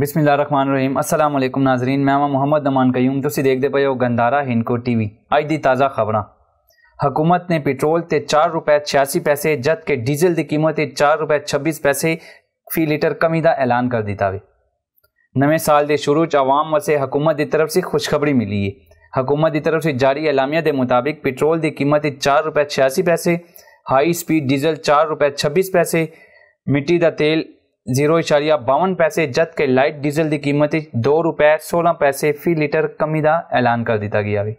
بسم اللہ الرحمن الرحیم السلام علیکم ناظرین میں محمد نمان قیوم تو سی دیکھ دے پئے ہو گندارہ ہنکو ٹی وی آج دی تازہ خبرہ حکومت نے پیٹرول تے چار روپے چھاسی پیسے جت کے ڈیزل دی قیمت تے چار روپے چھبیس پیسے فی لیٹر کمی دا اعلان کر دیتا وے نمے سال دے شروع چ عوام وسے حکومت دی طرف سے خوشخبری ملی ہے حکومت دی طرف سے جاری اعلامیہ دے مطابق پیٹرول دی قیمت چار روپے چھاسی پیسے ہائی سپیڈ ڈیزل چار روپے چھبیس پیسے مٹی دا تیل زیرو اشاریہ باون پیسے جد کے لائٹ ڈیزل دی قیمت دو روپے سولہ پیسے فی لیٹر کمی دا اعلان کر دیتا گیا ہے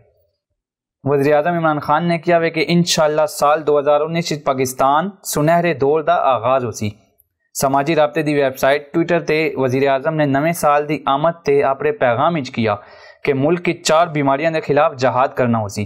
وزیر عمران خان نے کیا ہے کہ انشاءاللہ سال دوہزار ہزار انیس پاکستان سنہرے دور دا آغاز ہو سی سماجی رابطے دی ویب سائٹ ٹویٹر تے وزیراعظم نے نویں سال دی آمد سے اپنے پیغام کیا کہ ملک کی چار بیماریاں دے خلاف جہاد کرنا ہو سی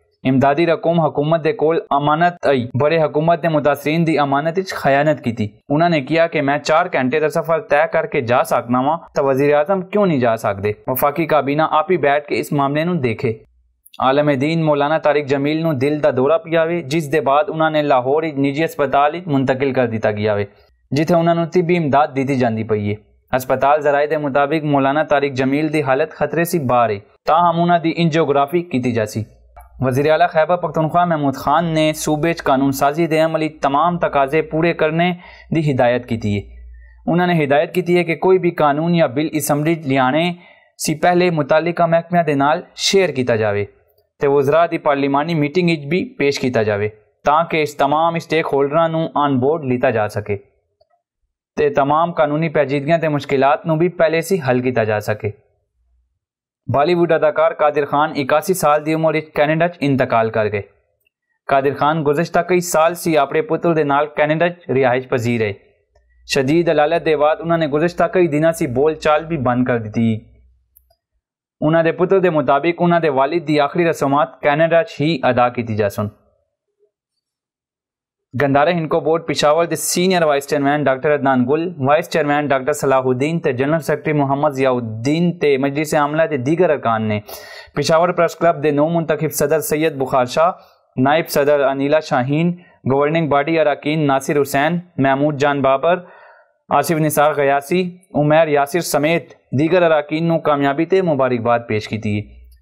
امدادی رقوم حکومت دے کول امانت آئی بڑے حکومت نے متاثرین دی امانت اچ خیانت کی تھی انہوں نے کیا کہ میں چار کینٹے در سفر تیہ کر کے جا ساکنا ہوا تو وزیراعظم کیوں نہیں جا ساکتے وفاقی کابینہ آپ ہی بیٹھ کے اس معاملے نو دیکھے عالم دین مولانا طارق جمیل نو دل دا دورہ پیا ہوئے جس دے بعد انہوں نے لاہور نجی اسپتال منتقل کر دیتا گیا وے جتھے انہوں نے طبی امداد دیتی جاندی پئی ہے ہسپتال ذرائع دے مطابق مولانا طارق جمیل دی حالت خطرے سی باہر ہے تاہم انہوں دی انجیوگرافی کیتی جاسی وزیر اعلیٰ خیبر پختونخوا محمود خان نے صوبے قانون سازی دے عملی تمام تقاضے پورے کرنے دی ہدایت کی تھی انہوں نے ہدایت کی ہے کہ کوئی بھی قانون یا بل اسمبلی لیانے سی پہلے متعلقہ محکمہ نال شیئر کیتا جاوے تے وزراء دی پارلیمانی میٹنگ بھی پیش کیتا جاوے تاکہ اس تمام اسٹیک نو آن بورڈ لیتا جا سکے تے تمام قانونی تے مشکلات نو بھی پہلے سے حل کیتا جا سکے بالی ووڈ اداکار قادر خان اکاسی سال دی عمر کینیڈا چ انتقال کر گئے قادر خان گزشتہ کئی سال سے اپنے پتر دے نال کینیڈا رہائش پذیر شدید علالت دے بعد انہوں نے گزشتہ کئی دن سے بول چال بھی بند کر دیتی انہوں دے پتر دے مطابق انہوں دے والد دی آخری رسومات کینیڈا ہی ادا کی جا سن گندارہ ہنکو بورڈ پشاور دی senior vice chairman doctor Adnan Gul vice chairman doctor Salah uddin تے جنرل سیکٹری محمد الدین تے مجلس عاملہ تے دیگر ارکان نے پشاور پرس کلب دے نو منتخب صدر سید بخار شاہ نائب صدر انیلا شاہین گورننگ باڈی اراکین ناصر حسین محمود جان بابر آصف نثار غیاسی عمیر یاسر سمیت دیگر اراکین کامیابی تے مبارکباد پیش کی تھی